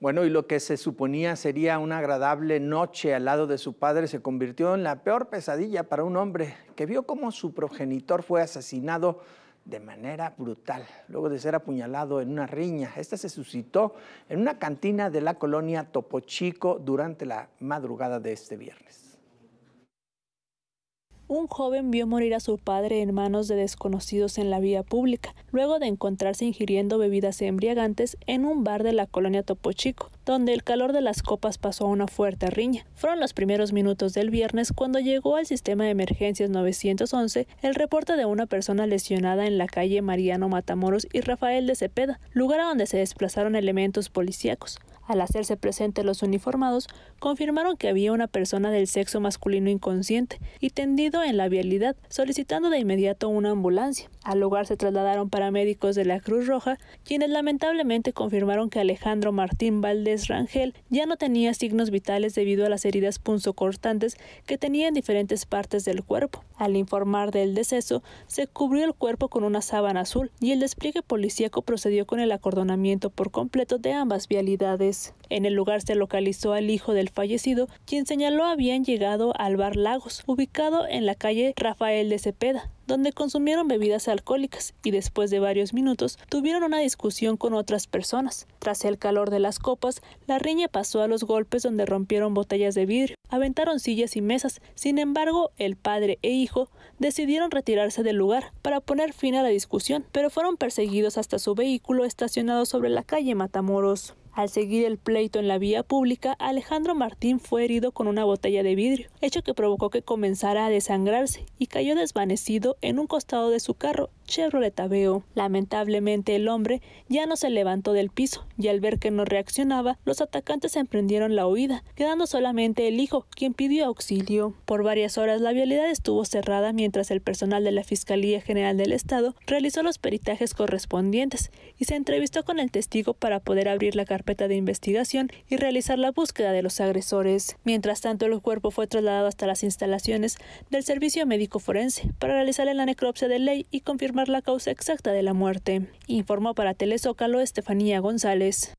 Bueno, y lo que se suponía sería una agradable noche al lado de su padre se convirtió en la peor pesadilla para un hombre que vio cómo su progenitor fue asesinado de manera brutal, luego de ser apuñalado en una riña. Esta se suscitó en una cantina de la colonia Topo Chico durante la madrugada de este viernes un joven vio morir a su padre en manos de desconocidos en la vía pública, luego de encontrarse ingiriendo bebidas embriagantes en un bar de la colonia Topo Chico, donde el calor de las copas pasó a una fuerte riña. Fueron los primeros minutos del viernes cuando llegó al sistema de emergencias 911 el reporte de una persona lesionada en la calle Mariano Matamoros y Rafael de Cepeda, lugar a donde se desplazaron elementos policíacos. Al hacerse presente los uniformados, confirmaron que había una persona del sexo masculino inconsciente y tendido en la vialidad, solicitando de inmediato una ambulancia. Al lugar se trasladaron paramédicos de la Cruz Roja, quienes lamentablemente confirmaron que Alejandro Martín Valdés Rangel ya no tenía signos vitales debido a las heridas punzocortantes que tenía en diferentes partes del cuerpo. Al informar del deceso, se cubrió el cuerpo con una sábana azul y el despliegue policíaco procedió con el acordonamiento por completo de ambas vialidades. En el lugar se localizó al hijo del fallecido, quien señaló habían llegado al bar Lagos, ubicado en la calle Rafael de Cepeda, donde consumieron bebidas alcohólicas y después de varios minutos tuvieron una discusión con otras personas. Tras el calor de las copas, la riña pasó a los golpes donde rompieron botellas de vidrio, aventaron sillas y mesas, sin embargo el padre e hijo decidieron retirarse del lugar para poner fin a la discusión, pero fueron perseguidos hasta su vehículo estacionado sobre la calle Matamoros. Al seguir el pleito en la vía pública, Alejandro Martín fue herido con una botella de vidrio, hecho que provocó que comenzara a desangrarse y cayó desvanecido en un costado de su carro Chevrolet Aveo. Lamentablemente el hombre ya no se levantó del piso y al ver que no reaccionaba, los atacantes emprendieron la huida, quedando solamente el hijo, quien pidió auxilio. Por varias horas la vialidad estuvo cerrada mientras el personal de la Fiscalía General del Estado realizó los peritajes correspondientes y se entrevistó con el testigo para poder abrir la carpeta de investigación y realizar la búsqueda de los agresores. Mientras tanto, el cuerpo fue trasladado hasta las instalaciones del Servicio Médico Forense para realizar la necropsia de ley y confirmar la causa exacta de la muerte, informó para Telezócalo Estefanía González.